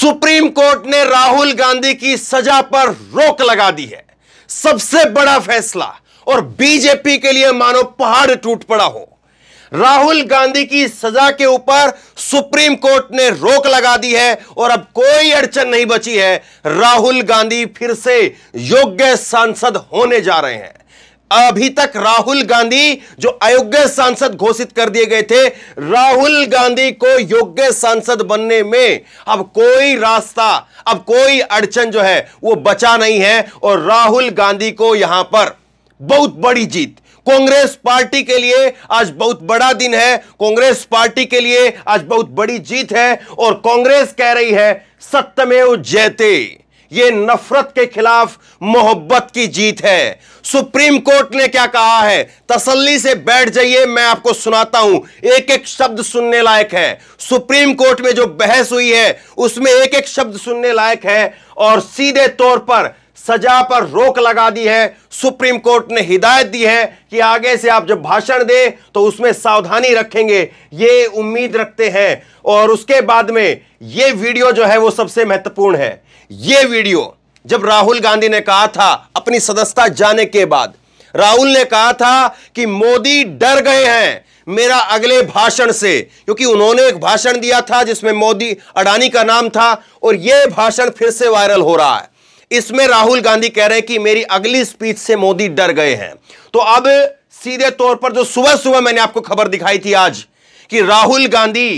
Supreme court ने राहुल गांधी की सजा पर रोक लगा दी है सबसे बड़ा फैसला और बीजेपी के लिए मानो पहाड़ टूट पड़ा हो राहुल गांधी की सजा के ऊपर सुप्रीम कोर्ट ने रोक लगा दी है और अब कोई अड़चन नहीं बची है राहुल गांधी फिर से योग्य सांसद होने जा रहे हैं अभी तक राहुल गांधी जो अयोग्य सांसद घोषित कर दिए गए थे राहुल गांधी को योग्य सांसद बनने में अब कोई रास्ता अब कोई अड़चन जो है वो बचा नहीं है और राहुल गांधी को यहां पर बहुत बड़ी जीत कांग्रेस पार्टी के लिए आज बहुत बड़ा दिन है कांग्रेस पार्टी के लिए आज बहुत बड़ी जीत है और कांग्रेस कह रही है सत्यमेव जयते यह नफरत के खिलाफ मोहब्बत की जीत है सुप्रीम कोर्ट ने क्या कहा है तसल्ली से बैठ जाइए मैं आपको सुनाता हूं एक एक शब्द सुनने लायक है सुप्रीम कोर्ट में जो बहस हुई है उसमें एक एक शब्द सुनने लायक है और सीधे तौर पर सजा पर रोक लगा दी है सुप्रीम कोर्ट ने हिदायत दी है कि आगे से आप जब भाषण दें तो उसमें सावधानी रखेंगे ये उम्मीद रखते हैं और उसके बाद में ये वीडियो जो है वो सबसे महत्वपूर्ण है ये वीडियो जब राहुल गांधी ने कहा था अपनी सदस्यता जाने के बाद राहुल ने कहा था कि मोदी डर गए हैं मेरा अगले भाषण से क्योंकि उन्होंने एक भाषण दिया था जिसमें मोदी अडानी का नाम था और यह भाषण फिर से वायरल हो रहा है इसमें राहुल गांधी कह रहे हैं कि मेरी अगली स्पीच से मोदी डर गए हैं तो अब सीधे तौर पर जो सुबह सुबह मैंने आपको खबर दिखाई थी आज कि राहुल गांधी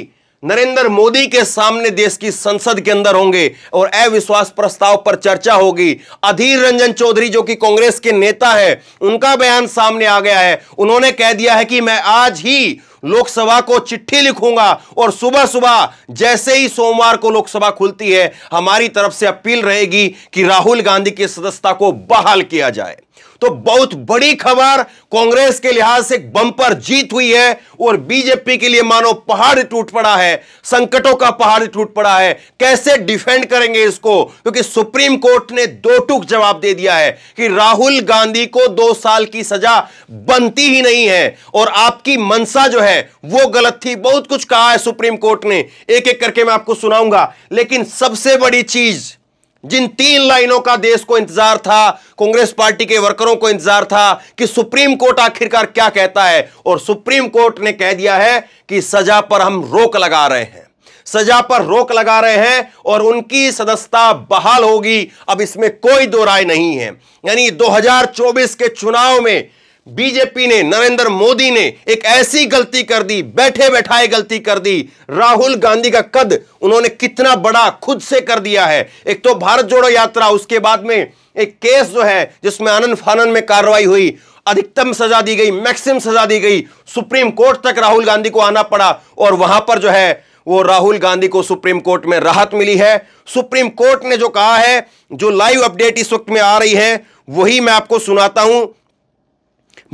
नरेंद्र मोदी के सामने देश की संसद के अंदर होंगे और अविश्वास प्रस्ताव पर चर्चा होगी अधीर रंजन चौधरी जो कि कांग्रेस के नेता है उनका बयान सामने आ गया है उन्होंने कह दिया है कि मैं आज ही लोकसभा को चिट्ठी लिखूंगा और सुबह सुबह जैसे ही सोमवार को लोकसभा खुलती है हमारी तरफ से अपील रहेगी कि राहुल गांधी की सदस्यता को बहाल किया जाए तो बहुत बड़ी खबर कांग्रेस के लिहाज से बंपर जीत हुई है और बीजेपी के लिए मानो पहाड़ टूट पड़ा है संकटों का पहाड़ टूट पड़ा है कैसे डिफेंड करेंगे इसको क्योंकि सुप्रीम कोर्ट ने दो टूक जवाब दे दिया है कि राहुल गांधी को दो साल की सजा बनती ही नहीं है और आपकी मनसा जो है वो गलत थी बहुत कुछ कहा है सुप्रीम कोर्ट ने एक एक करके मैं आपको सुनाऊंगा लेकिन सबसे बड़ी चीज जिन तीन लाइनों का देश को इंतजार था कांग्रेस पार्टी के वर्करों को इंतजार था कि सुप्रीम कोर्ट आखिरकार क्या कहता है और सुप्रीम कोर्ट ने कह दिया है कि सजा पर हम रोक लगा रहे हैं सजा पर रोक लगा रहे हैं और उनकी सदस्यता बहाल होगी अब इसमें कोई दो राय नहीं है यानी 2024 के चुनाव में बीजेपी ने नरेंद्र मोदी ने एक ऐसी गलती कर दी बैठे बैठाए गलती कर दी राहुल गांधी का कद उन्होंने कितना बड़ा खुद से कर दिया है एक तो भारत जोड़ो यात्रा उसके बाद में एक केस जो है जिसमें आनंद फानन में कार्रवाई हुई अधिकतम सजा दी गई मैक्सिम सजा दी गई सुप्रीम कोर्ट तक राहुल गांधी को आना पड़ा और वहां पर जो है वो राहुल गांधी को सुप्रीम कोर्ट में राहत मिली है सुप्रीम कोर्ट ने जो कहा है जो लाइव अपडेट इस वक्त में आ रही है वही मैं आपको सुनाता हूं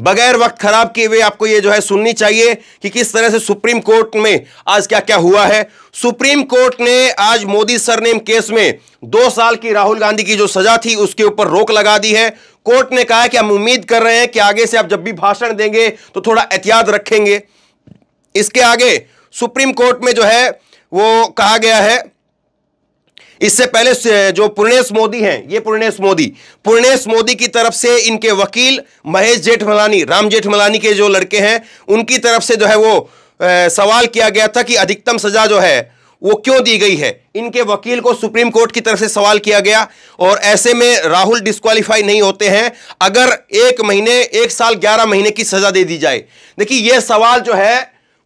बगैर वक्त खराब किए हुए आपको यह जो है सुननी चाहिए कि किस तरह से सुप्रीम कोर्ट में आज क्या क्या हुआ है सुप्रीम कोर्ट ने आज मोदी सरनेम केस में दो साल की राहुल गांधी की जो सजा थी उसके ऊपर रोक लगा दी है कोर्ट ने कहा है कि हम उम्मीद कर रहे हैं कि आगे से आप जब भी भाषण देंगे तो थोड़ा एहतियात रखेंगे इसके आगे सुप्रीम कोर्ट में जो है वो कहा गया है इससे पहले जो पूर्णेश मोदी हैं ये पूर्णेश मोदी पूर्णेश मोदी की तरफ से इनके वकील महेश जेठमलानी राम जेठमलानी के जो लड़के हैं उनकी तरफ से जो है वो ए, सवाल किया गया था कि अधिकतम सजा जो है वो क्यों दी गई है इनके वकील को सुप्रीम कोर्ट की तरफ से सवाल किया गया और ऐसे में राहुल डिस्कालीफाई नहीं होते हैं अगर एक महीने एक साल ग्यारह महीने की सजा दे दी जाए देखिए ये सवाल जो है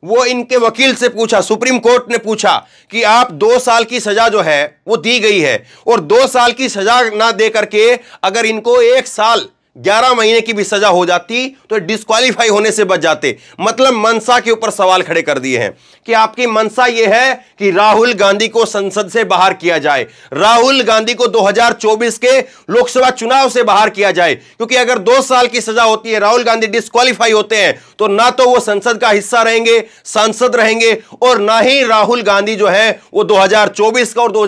वो इनके वकील से पूछा सुप्रीम कोर्ट ने पूछा कि आप दो साल की सजा जो है वो दी गई है और दो साल की सजा ना दे करके अगर इनको एक साल 11 महीने की भी सजा हो जाती तो डिस्कालीफाई होने से बच जाते मतलब मनसा के ऊपर सवाल खड़े कर दिए हैं कि आपकी मनसा यह है कि राहुल गांधी को संसद से बाहर किया जाए राहुल गांधी को 2024 के लोकसभा चुनाव से बाहर किया जाए क्योंकि अगर दो साल की सजा होती है राहुल गांधी डिस्कालीफाई होते हैं तो ना तो वो संसद का हिस्सा रहेंगे सांसद रहेंगे और ना ही राहुल गांधी जो है वो दो का और दो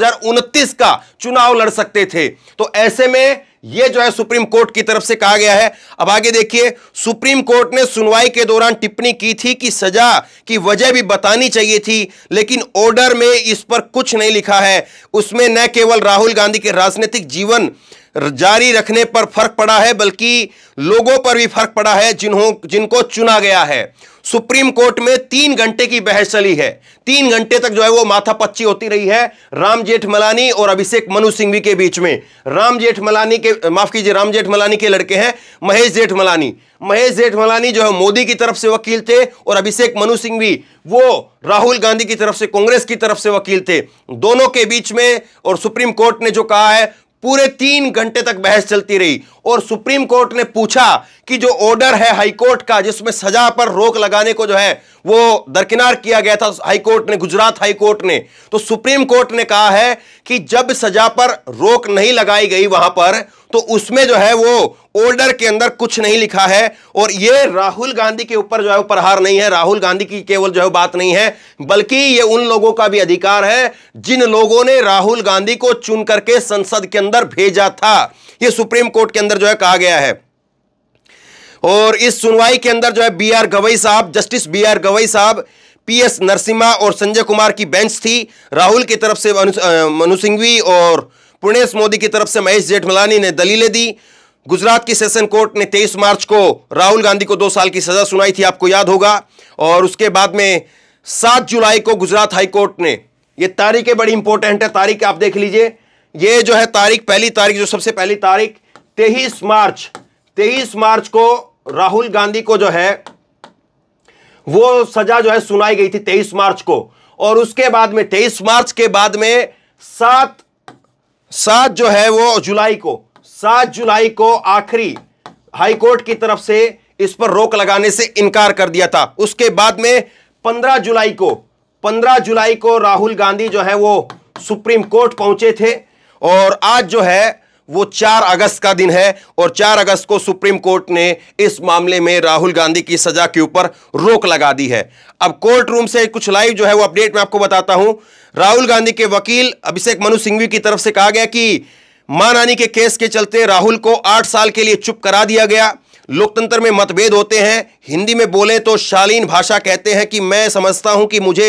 का चुनाव लड़ सकते थे तो ऐसे में यह जो है सुप्रीम कोर्ट की तरफ से कहा गया है अब आगे देखिए सुप्रीम कोर्ट ने सुनवाई के दौरान टिप्पणी की थी कि सजा की वजह भी बतानी चाहिए थी लेकिन ऑर्डर में इस पर कुछ नहीं लिखा है उसमें न केवल राहुल गांधी के राजनीतिक जीवन जारी रखने पर फर्क पड़ा है बल्कि लोगों पर भी फर्क पड़ा है जिन्हों जिनको चुना गया है सुप्रीम कोर्ट में तीन घंटे की बहस चली है तीन घंटे तक जो है वो माथा पच्ची होती रही है राम जेठमलानी और अभिषेक मनु सिंघवी के बीच में राम जेठ मलानी के माफ कीजिए राम जेठ मलानी के लड़के हैं महेश जेठमलानी महेश जेठमलानी जो है मोदी की तरफ से वकील थे और अभिषेक मनु सिंघवी वो राहुल गांधी की तरफ से कांग्रेस की तरफ से वकील थे दोनों के बीच में और सुप्रीम कोर्ट ने जो कहा है पूरे तीन घंटे तक बहस चलती रही और सुप्रीम कोर्ट ने पूछा कि जो ऑर्डर है हाईकोर्ट का जिसमें सजा पर रोक लगाने को जो है वो दरकिनार किया गया था हाईकोर्ट ने गुजरात हाईकोर्ट ने तो सुप्रीम कोर्ट ने कहा है कि जब सजा पर रोक नहीं लगाई गई वहां पर तो उसमें जो है वो ऑर्डर के अंदर कुछ नहीं लिखा है और ये राहुल गांधी के ऊपर जो है वो प्रहार नहीं है राहुल गांधी की केवल जो है बात नहीं है बल्कि ये उन लोगों का भी अधिकार है जिन लोगों ने राहुल गांधी को चुन करके संसद के अंदर भेजा था ये सुप्रीम कोर्ट के अंदर जो है कहा गया है और इस सुनवाई के अंदर जो है बी आर गवई साहब जस्टिस बी आर गवई साहब पी एस नरसिम्हा और संजय कुमार की बेंच थी राहुल की तरफ से मनु सिंघवी और पुणेश मोदी की तरफ से महेश जेठमलानी ने दलीलें दी गुजरात की सेशन कोर्ट ने 23 मार्च को राहुल गांधी को दो साल की सजा सुनाई थी आपको याद होगा और उसके बाद में 7 जुलाई को गुजरात हाई कोर्ट ने ये तारीखें बड़ी इंपॉर्टेंट है तारीख आप देख लीजिए ये जो है तारीख पहली तारीख जो सबसे पहली तारीख तेईस मार्च तेईस मार्च को राहुल गांधी को जो है वो सजा जो है सुनाई गई थी तेईस मार्च को और उसके बाद में तेईस मार्च के बाद में सात सात जो है वो जुलाई को सात जुलाई को आखिरी हाईकोर्ट की तरफ से इस पर रोक लगाने से इनकार कर दिया था उसके बाद में पंद्रह जुलाई को पंद्रह जुलाई को राहुल गांधी जो है वो सुप्रीम कोर्ट पहुंचे थे और आज जो है वो 4 अगस्त का दिन है और 4 अगस्त को सुप्रीम कोर्ट ने इस मामले में राहुल गांधी की सजा के ऊपर रोक लगा दी है अब कोर्ट रूम से कुछ लाइव जो है वो अपडेट मैं आपको बताता हूं राहुल गांधी के वकील अभिषेक मनु सिंघवी की तरफ से कहा गया कि मानहानी के केस के चलते राहुल को आठ साल के लिए चुप करा दिया गया लोकतंत्र में मतभेद होते हैं हिंदी में बोले तो शालीन भाषा कहते हैं कि मैं समझता हूं कि मुझे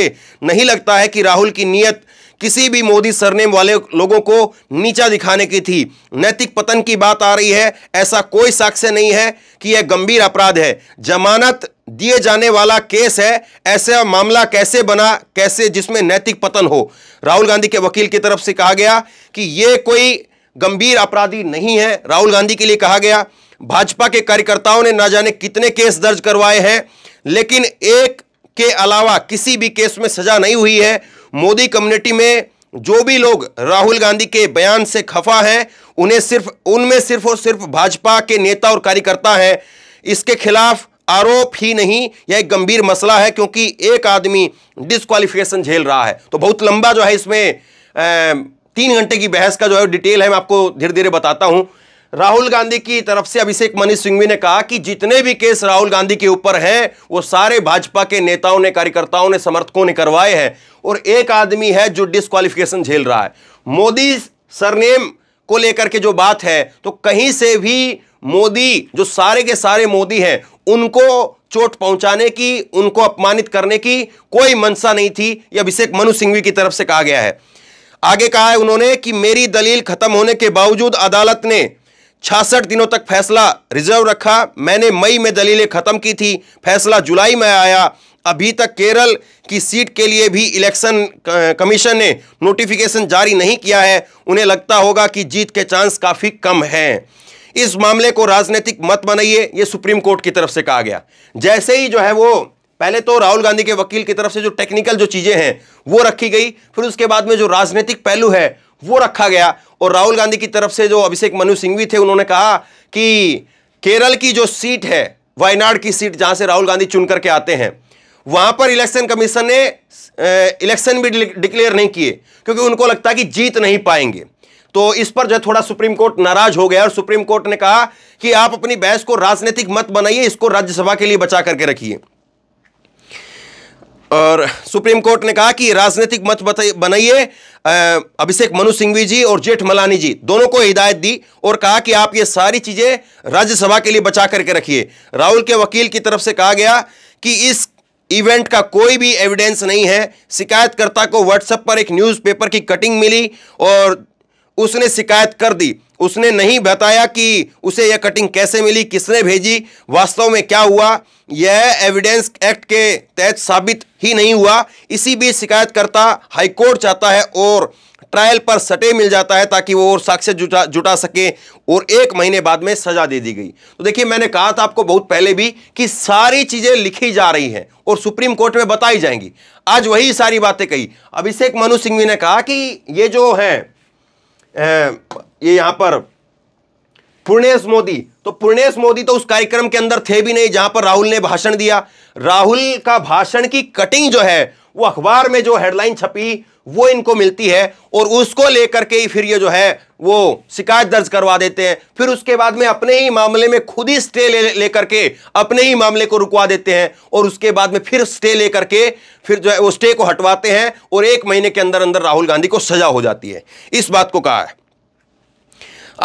नहीं लगता है कि राहुल की नीयत किसी भी मोदी सरनेम वाले लोगों को नीचा दिखाने की थी नैतिक पतन की बात आ रही है ऐसा कोई साक्ष्य नहीं है कि यह गंभीर अपराध है जमानत दिए जाने वाला केस है ऐसा मामला कैसे बना कैसे जिसमें नैतिक पतन हो राहुल गांधी के वकील की तरफ से कहा गया कि यह कोई गंभीर अपराधी नहीं है राहुल गांधी के लिए कहा गया भाजपा के कार्यकर्ताओं ने ना जाने कितने केस दर्ज करवाए हैं लेकिन एक के अलावा किसी भी केस में सजा नहीं हुई है मोदी कम्युनिटी में जो भी लोग राहुल गांधी के बयान से खफा हैं उन्हें सिर्फ उनमें सिर्फ और सिर्फ भाजपा के नेता और कार्यकर्ता हैं इसके खिलाफ आरोप ही नहीं यह एक गंभीर मसला है क्योंकि एक आदमी डिस्कालिफिकेशन झेल रहा है तो बहुत लंबा जो है इसमें तीन घंटे की बहस का जो है डिटेल है मैं आपको धीरे धीरे बताता हूं राहुल गांधी की तरफ से अभिषेक मनीष सिंघवी ने कहा कि जितने भी केस राहुल गांधी के ऊपर हैं वो सारे भाजपा के नेताओं ने कार्यकर्ताओं ने समर्थकों ने करवाए हैं और एक आदमी है जो डिस्कालिफिकेशन झेल रहा है मोदी सरनेम को लेकर के जो बात है तो कहीं से भी मोदी जो सारे के सारे मोदी हैं उनको चोट पहुंचाने की उनको अपमानित करने की कोई मंशा नहीं थी यह अभिषेक मनु सिंघवी की तरफ से कहा गया है आगे कहा है उन्होंने कि मेरी दलील खत्म होने के बावजूद अदालत ने 66 दिनों तक फैसला रिजर्व रखा मैंने मई में दलीलें ख़त्म की थी फैसला जुलाई में आया अभी तक केरल की सीट के लिए भी इलेक्शन कमीशन ने नोटिफिकेशन जारी नहीं किया है उन्हें लगता होगा कि जीत के चांस काफ़ी कम हैं इस मामले को राजनीतिक मत बनाइए ये सुप्रीम कोर्ट की तरफ से कहा गया जैसे ही जो है वो पहले तो राहुल गांधी के वकील की तरफ से जो टेक्निकल जो चीज़ें हैं वो रखी गई फिर उसके बाद में जो राजनीतिक पहलू है वो रखा गया और राहुल गांधी की तरफ से जो अभिषेक मनु सिंघवी थे उन्होंने कहा कि केरल की जो सीट है वायनाड की सीट जहां से राहुल गांधी चुन करके आते हैं वहां पर इलेक्शन कमीशन ने इलेक्शन भी डिक्लेयर नहीं किए क्योंकि उनको लगता है कि जीत नहीं पाएंगे तो इस पर जो थोड़ा सुप्रीम कोर्ट नाराज हो गया और सुप्रीम कोर्ट ने कहा कि आप अपनी बहस को राजनीतिक मत बनाइए इसको राज्यसभा के लिए बचा करके रखिए और सुप्रीम कोर्ट ने कहा कि राजनीतिक मत बनाइए अभिषेक मनु सिंघवी जी और जेठ मलानी जी दोनों को हिदायत दी और कहा कि आप ये सारी चीज़ें राज्यसभा के लिए बचा करके रखिए राहुल के वकील की तरफ से कहा गया कि इस इवेंट का कोई भी एविडेंस नहीं है शिकायतकर्ता को व्हाट्सएप पर एक न्यूज़पेपर की कटिंग मिली और उसने शिकायत कर दी उसने नहीं बताया कि उसे यह कटिंग कैसे मिली किसने भेजी वास्तव में क्या हुआ यह एविडेंस एक्ट के तहत साबित ही नहीं हुआ इसी बीच शिकायतकर्ता हाईकोर्ट चाहता है और ट्रायल पर सटे मिल जाता है ताकि वो और साक्ष्य जुटा जुटा सके और एक महीने बाद में सजा दे दी गई तो देखिए मैंने कहा था आपको बहुत पहले भी कि सारी चीज़ें लिखी जा रही हैं और सुप्रीम कोर्ट में बताई जाएंगी आज वही सारी बातें कही अभिषेक मनु सिंघवी ने कहा कि ये जो है ये यहां पर पूर्णेश मोदी तो पूर्णेश मोदी तो उस कार्यक्रम के अंदर थे भी नहीं जहां पर राहुल ने भाषण दिया राहुल का भाषण की कटिंग जो है वो अखबार में जो हेडलाइन छपी वो इनको मिलती है और उसको लेकर के ही फिर ये जो है वो शिकायत दर्ज करवा देते हैं फिर उसके बाद में अपने ही मामले में खुद ही स्टे ले लेकर के अपने ही मामले को रुकवा देते हैं और उसके बाद में फिर स्टे लेकर के फिर जो है वो स्टे को हटवाते हैं और एक महीने के अंदर अंदर राहुल गांधी को सजा हो जाती है इस बात को कहा है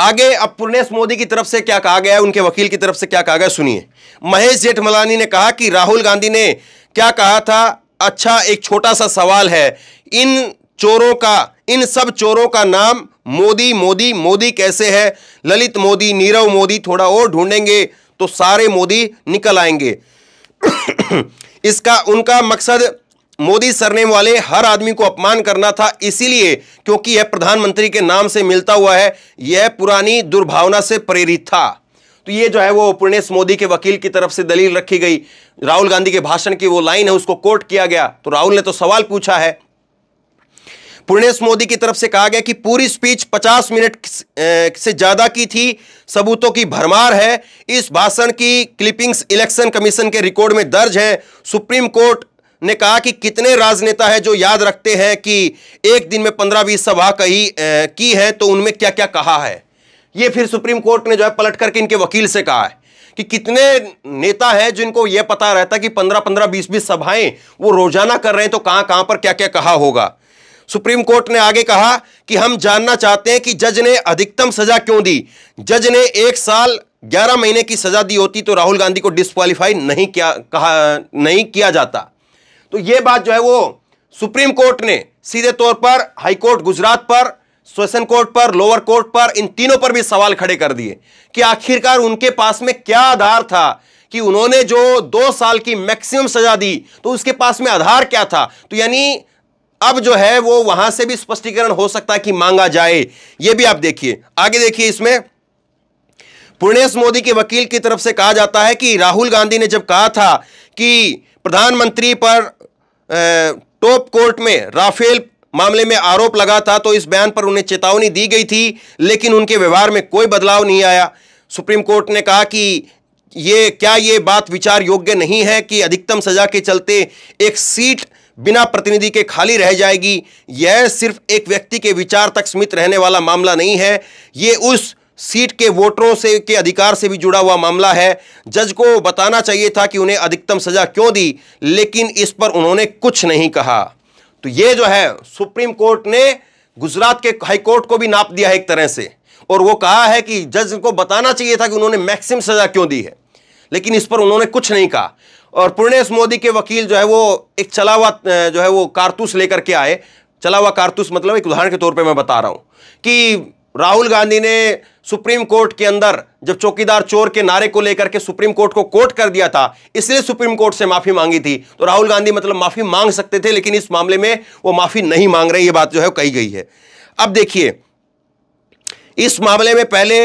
आगे अब पुर्णेश मोदी की तरफ से क्या कहा गया है उनके वकील की तरफ से क्या कहा गया सुनिए महेश जेठमलानी ने कहा कि राहुल गांधी ने क्या कहा था अच्छा एक छोटा सा सवाल है इन चोरों का इन सब चोरों का नाम मोदी मोदी मोदी कैसे है ललित मोदी नीरव मोदी थोड़ा और ढूंढेंगे तो सारे मोदी निकल आएंगे इसका उनका मकसद मोदी सरने वाले हर आदमी को अपमान करना था इसीलिए क्योंकि यह प्रधानमंत्री के नाम से मिलता हुआ है यह पुरानी दुर्भावना से प्रेरित था तो ये जो है वो पुणेश मोदी के वकील की तरफ से दलील रखी गई राहुल गांधी के भाषण की वो लाइन है उसको कोट किया गया तो राहुल ने तो सवाल पूछा है पुर्णेश मोदी की तरफ से कहा गया कि पूरी स्पीच 50 मिनट से ज्यादा की थी सबूतों की भरमार है इस भाषण की क्लिपिंग्स इलेक्शन कमीशन के रिकॉर्ड में दर्ज है सुप्रीम कोर्ट ने कहा कि कितने राजनेता हैं जो याद रखते हैं कि एक दिन में पंद्रह बीस सभा कही की है तो उनमें क्या क्या कहा है ये फिर सुप्रीम कोर्ट ने जो है पलट करके इनके वकील से कहा है कि कितने नेता हैं जिनको यह पता रहता है कि पंद्रह पंद्रह बीस बीस सभाएं वो रोजाना कर रहे हैं तो कहां कहां पर क्या क्या कहा होगा सुप्रीम कोर्ट ने आगे कहा कि हम जानना चाहते हैं कि जज ने अधिकतम सजा क्यों दी जज ने एक साल ग्यारह महीने की सजा दी होती तो राहुल गांधी को डिस्कालीफाई नहीं किया कहा नहीं किया जाता तो यह बात जो है वो सुप्रीम कोर्ट ने सीधे तौर पर हाईकोर्ट गुजरात पर सेशन कोर्ट पर लोअर कोर्ट पर इन तीनों पर भी सवाल खड़े कर दिए कि आखिरकार उनके पास में क्या आधार था कि उन्होंने जो दो साल की मैक्सिमम सजा दी तो उसके पास में आधार क्या था तो यानी अब जो है वो वहां से भी स्पष्टीकरण हो सकता है कि मांगा जाए यह भी आप देखिए आगे देखिए इसमें पुणेश मोदी के वकील की तरफ से कहा जाता है कि राहुल गांधी ने जब कहा था कि प्रधानमंत्री पर टॉप कोर्ट में राफेल मामले में आरोप लगा था तो इस बयान पर उन्हें चेतावनी दी गई थी लेकिन उनके व्यवहार में कोई बदलाव नहीं आया सुप्रीम कोर्ट ने कहा कि ये क्या ये बात विचार योग्य नहीं है कि अधिकतम सजा के चलते एक सीट बिना प्रतिनिधि के खाली रह जाएगी यह सिर्फ एक व्यक्ति के विचार तक सीमित रहने वाला मामला नहीं है ये उस सीट के वोटरों से के अधिकार से भी जुड़ा हुआ मामला है जज को बताना चाहिए था कि उन्हें अधिकतम सजा क्यों दी लेकिन इस पर उन्होंने कुछ नहीं कहा तो ये जो है सुप्रीम कोर्ट ने गुजरात के हाई कोर्ट को भी नाप दिया है एक तरह से और वो कहा है कि जज को बताना चाहिए था कि उन्होंने मैक्सिम सजा क्यों दी है लेकिन इस पर उन्होंने कुछ नहीं कहा और पूर्णेश मोदी के वकील जो है वो एक चला हुआ जो है वो कारतूस लेकर के आए चला हुआ कारतूस मतलब एक उदाहरण के तौर पर मैं बता रहा हूं कि राहुल गांधी ने सुप्रीम कोर्ट के अंदर जब चौकीदार चोर के नारे को लेकर के सुप्रीम कोर्ट को कोर्ट कर दिया था इसलिए सुप्रीम कोर्ट से माफी मांगी थी तो राहुल गांधी मतलब माफी मांग सकते थे लेकिन इस मामले में वो माफी नहीं मांग रहे ये बात जो है कही गई है अब देखिए इस मामले में पहले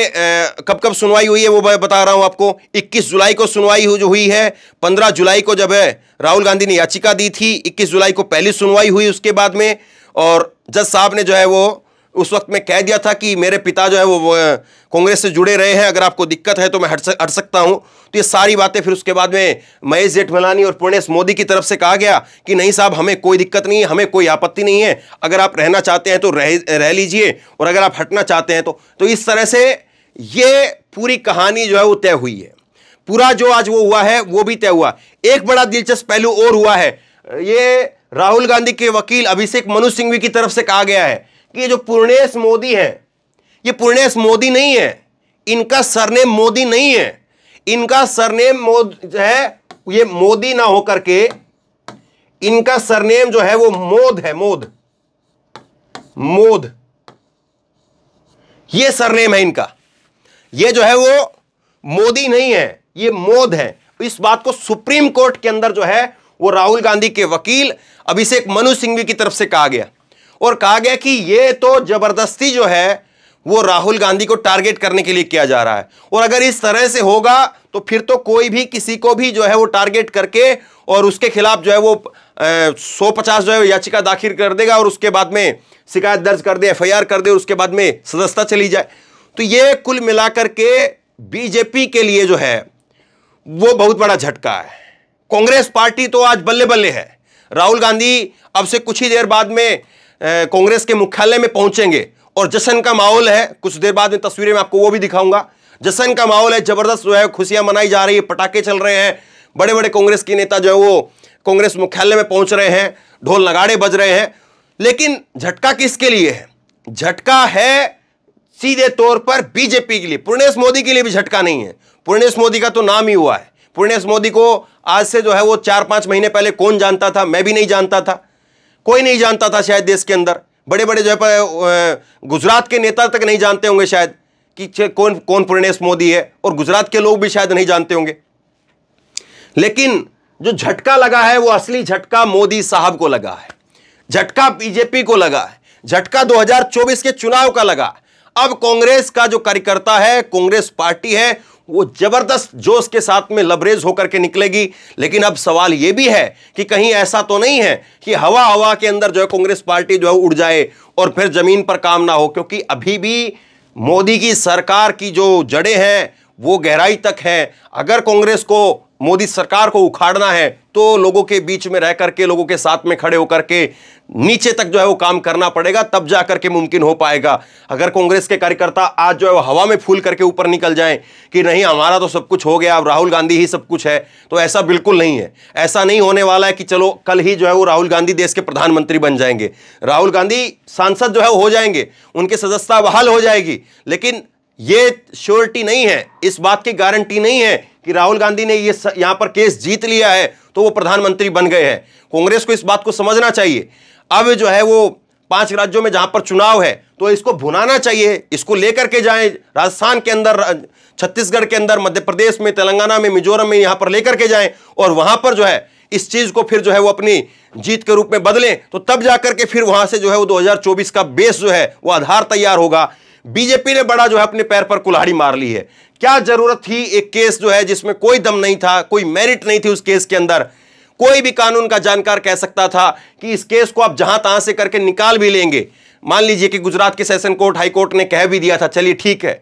कब कब सुनवाई हुई है वो बता रहा हूं आपको 21 जुलाई को सुनवाई जो हुई है 15 जुलाई को जब है राहुल गांधी ने याचिका दी थी 21 जुलाई को पहली सुनवाई हुई उसके बाद में और जज साहब ने जो है वो उस वक्त मैं कह दिया था कि मेरे पिता जो है वो कांग्रेस से जुड़े रहे हैं अगर आपको दिक्कत है तो मैं हट सक, हट सकता हूं तो ये सारी बातें फिर उसके बाद में महेश जेठमलानी और पुणेश मोदी की तरफ से कहा गया कि नहीं साहब हमें कोई दिक्कत नहीं है हमें कोई आपत्ति नहीं है अगर आप रहना चाहते हैं तो रह रह लीजिए और अगर आप हटना चाहते हैं तो, तो इस तरह से ये पूरी कहानी जो है वो तय हुई है पूरा जो आज वो हुआ है वो भी तय हुआ एक बड़ा दिलचस्प पहलू और हुआ है ये राहुल गांधी के वकील अभिषेक मनु सिंघवी की तरफ से कहा गया है कि जो पूर्णेश मोदी हैं ये पूर्णेश मोदी नहीं है इनका सरनेम मोदी नहीं है इनका सरनेम मोद है ये मोदी ना होकर के इनका सरनेम जो है वो मोद है मोद मोद ये सरनेम है इनका ये जो है वो मोदी नहीं है ये मोद है इस बात को सुप्रीम कोर्ट के अंदर जो है वो राहुल गांधी के वकील अभिषेक मनु सिंघवी की तरफ से कहा गया और कहा गया कि ये तो जबरदस्ती जो है वो राहुल गांधी को टारगेट करने के लिए किया जा रहा है और अगर इस तरह से होगा तो फिर तो कोई भी किसी को भी जो है वो टारगेट करके और उसके खिलाफ जो है वो सौ पचास जो है याचिका दाखिल कर देगा और उसके बाद में शिकायत दर्ज कर दे एफआईआर कर दे उसके बाद में सदस्यता चली जाए तो ये कुल मिलाकर के बीजेपी के लिए जो है वो बहुत बड़ा झटका है कांग्रेस पार्टी तो आज बल्ले बल्ले है राहुल गांधी अब से कुछ ही देर बाद में कांग्रेस के मुख्यालय में पहुंचेंगे और जश्न का माहौल है कुछ देर बाद में तस्वीरें में आपको वो भी दिखाऊंगा जश्न का माहौल है जबरदस्त जो है खुशियां मनाई जा रही है पटाखे चल रहे हैं बड़े बड़े कांग्रेस के नेता जो है वो कांग्रेस मुख्यालय में पहुंच रहे हैं ढोल नगाड़े बज रहे हैं लेकिन झटका किसके लिए है झटका है सीधे तौर पर बीजेपी के लिए पूर्णेश मोदी के लिए भी झटका नहीं है पूर्णेश मोदी का तो नाम ही हुआ है पूर्णेश मोदी को आज से जो है वो चार पांच महीने पहले कौन जानता था मैं भी नहीं जानता था कोई नहीं जानता था शायद देश के अंदर बड़े बड़े जो है गुजरात के नेता तक नहीं जानते होंगे शायद कि कौन कौन प्रणेश मोदी है और गुजरात के लोग भी शायद नहीं जानते होंगे लेकिन जो झटका लगा है वो असली झटका मोदी साहब को लगा है झटका बीजेपी को लगा है झटका 2024 के चुनाव का लगा अब कांग्रेस का जो कार्यकर्ता है कांग्रेस पार्टी है वो जबरदस्त जोश के साथ में लबरेज होकर के निकलेगी लेकिन अब सवाल ये भी है कि कहीं ऐसा तो नहीं है कि हवा हवा के अंदर जो है कांग्रेस पार्टी जो है उड़ जाए और फिर जमीन पर काम ना हो क्योंकि अभी भी मोदी की सरकार की जो जड़ें हैं वो गहराई तक है अगर कांग्रेस को मोदी सरकार को उखाड़ना है तो लोगों के बीच में रह करके लोगों के साथ में खड़े होकर के नीचे तक जो है वो काम करना पड़ेगा तब जा करके मुमकिन हो पाएगा अगर कांग्रेस के कार्यकर्ता आज जो है वो हवा में फूल करके ऊपर निकल जाएं कि नहीं हमारा तो सब कुछ हो गया अब राहुल गांधी ही सब कुछ है तो ऐसा बिल्कुल नहीं है ऐसा नहीं होने वाला है कि चलो कल ही जो है वो राहुल गांधी देश के प्रधानमंत्री बन जाएंगे राहुल गांधी सांसद जो है वो हो जाएंगे उनकी सदस्यता बहाल हो जाएगी लेकिन ये श्योरिटी नहीं है इस बात की गारंटी नहीं है कि राहुल गांधी ने ये यह पर केस जीत लिया है तो वो प्रधानमंत्री बन गए हैं कांग्रेस को इस बात को समझना चाहिए अब जो है वो पांच राज्यों में जहां पर चुनाव है तो इसको भुनाना चाहिए इसको लेकर के जाएं राजस्थान के अंदर छत्तीसगढ़ के अंदर मध्य प्रदेश में तेलंगाना में मिजोरम में यहां पर लेकर के जाएं और वहां पर जो है इस चीज को फिर जो है वो अपनी जीत के रूप में बदलें तो तब जाकर के फिर वहां से जो है वो 2024 का बेस जो है वो आधार तैयार होगा बीजेपी ने बड़ा जो है अपने पैर पर कुल्हाड़ी मार ली है क्या जरूरत थी एक केस जो है जिसमें कोई दम नहीं था कोई मेरिट नहीं थी उस केस के अंदर कोई भी कानून का जानकार कह सकता था कि इस केस को आप जहां तहां से करके निकाल भी लेंगे मान लीजिए कि गुजरात के सेशन कोर्ट हाई कोर्ट ने कह भी दिया था चलिए ठीक है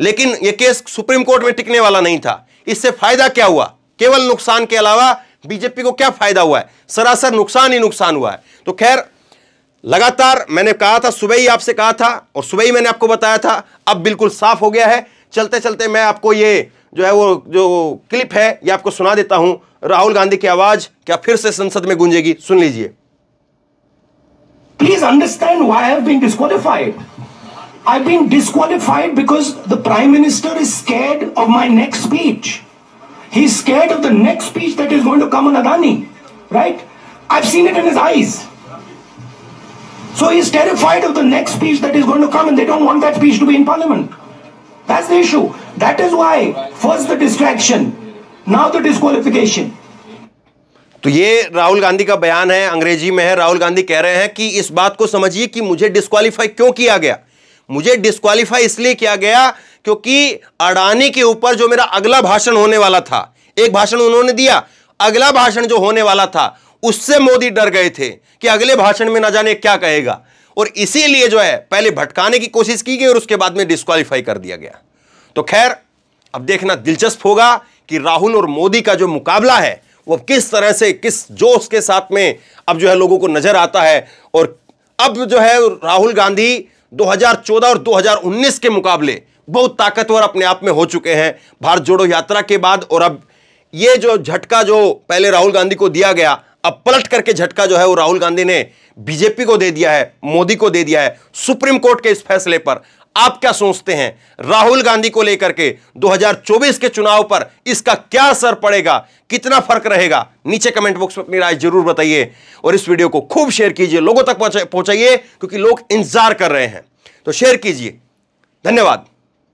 लेकिन यह केस सुप्रीम कोर्ट में टिकने वाला नहीं था इससे फायदा क्या हुआ केवल नुकसान के अलावा बीजेपी को क्या फायदा हुआ है सरासर नुकसान ही नुकसान हुआ है तो खैर लगातार मैंने कहा था सुबह ही आपसे कहा था और सुबह ही मैंने आपको बताया था अब बिल्कुल साफ हो गया है चलते चलते मैं आपको ये जो है वो जो क्लिप है ये आपको सुना देता हूं राहुल गांधी की आवाज क्या फिर से संसद में गूंजेगी सुन लीजिए please understand why have been disqualified I been disqualified because the prime minister is scared of my next speech he scared of the next speech that is going to come Adani right I seen it in his eyes So he's terrified of the next speech that is going to come and they don't want that speech to be in parliament. That's the issue. That is why first the distraction, now the disqualification. तो ये राहुल गांधी का बयान है अंग्रेजी में है राहुल गांधी कह रहे हैं कि इस बात को समझिए कि मुझे डिस्कालीफाई क्यों किया गया मुझे डिस्कालीफाई इसलिए किया गया क्योंकि अडानी के ऊपर जो मेरा अगला भाषण होने वाला था एक भाषण उन्होंने दिया अगला भाषण जो होने वाला था उससे मोदी डर गए थे कि अगले भाषण में ना जाने क्या कहेगा और इसीलिए जो है पहले भटकाने की कोशिश की गई और उसके बाद में डिस्कालीफाई कर दिया गया तो खैर अब देखना दिलचस्प होगा कि राहुल और मोदी का जो मुकाबला है वो किस तरह से किस जोश के साथ में अब जो है लोगों को नजर आता है और अब जो है राहुल गांधी 2014 और 2019 के मुकाबले बहुत ताकतवर अपने आप में हो चुके हैं भारत जोड़ो यात्रा के बाद और अब ये जो झटका जो पहले राहुल गांधी को दिया गया अब पलट करके झटका जो है वो राहुल गांधी ने बीजेपी को दे दिया है मोदी को दे दिया है सुप्रीम कोर्ट के इस फैसले पर आप क्या सोचते हैं राहुल गांधी को लेकर के 2024 के चुनाव पर इसका क्या असर पड़ेगा कितना फर्क रहेगा नीचे कमेंट बॉक्स में अपनी राय जरूर बताइए और इस वीडियो को खूब शेयर कीजिए लोगों तक पहुंचाइए क्योंकि लोग इंतजार कर रहे हैं तो शेयर कीजिए धन्यवाद